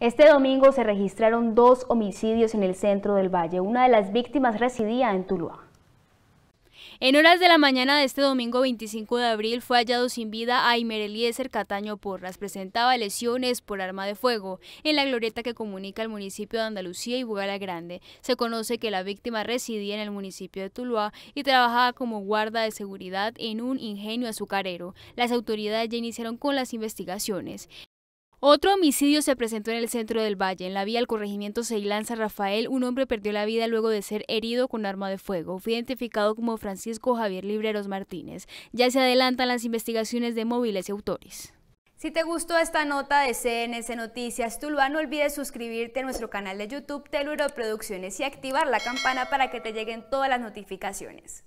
Este domingo se registraron dos homicidios en el centro del valle. Una de las víctimas residía en Tuluá. En horas de la mañana de este domingo 25 de abril fue hallado sin vida Imer Eliezer Cataño Porras. Presentaba lesiones por arma de fuego en la glorieta que comunica el municipio de Andalucía y Bugala Grande. Se conoce que la víctima residía en el municipio de Tuluá y trabajaba como guarda de seguridad en un ingenio azucarero. Las autoridades ya iniciaron con las investigaciones. Otro homicidio se presentó en el centro del valle. En la vía al corregimiento Ceilán San Rafael, un hombre perdió la vida luego de ser herido con arma de fuego. Fue identificado como Francisco Javier Libreros Martínez. Ya se adelantan las investigaciones de móviles y autores. Si te gustó esta nota de CNS, Noticias Tuluá, no olvides suscribirte a nuestro canal de YouTube Teluro Producciones y activar la campana para que te lleguen todas las notificaciones.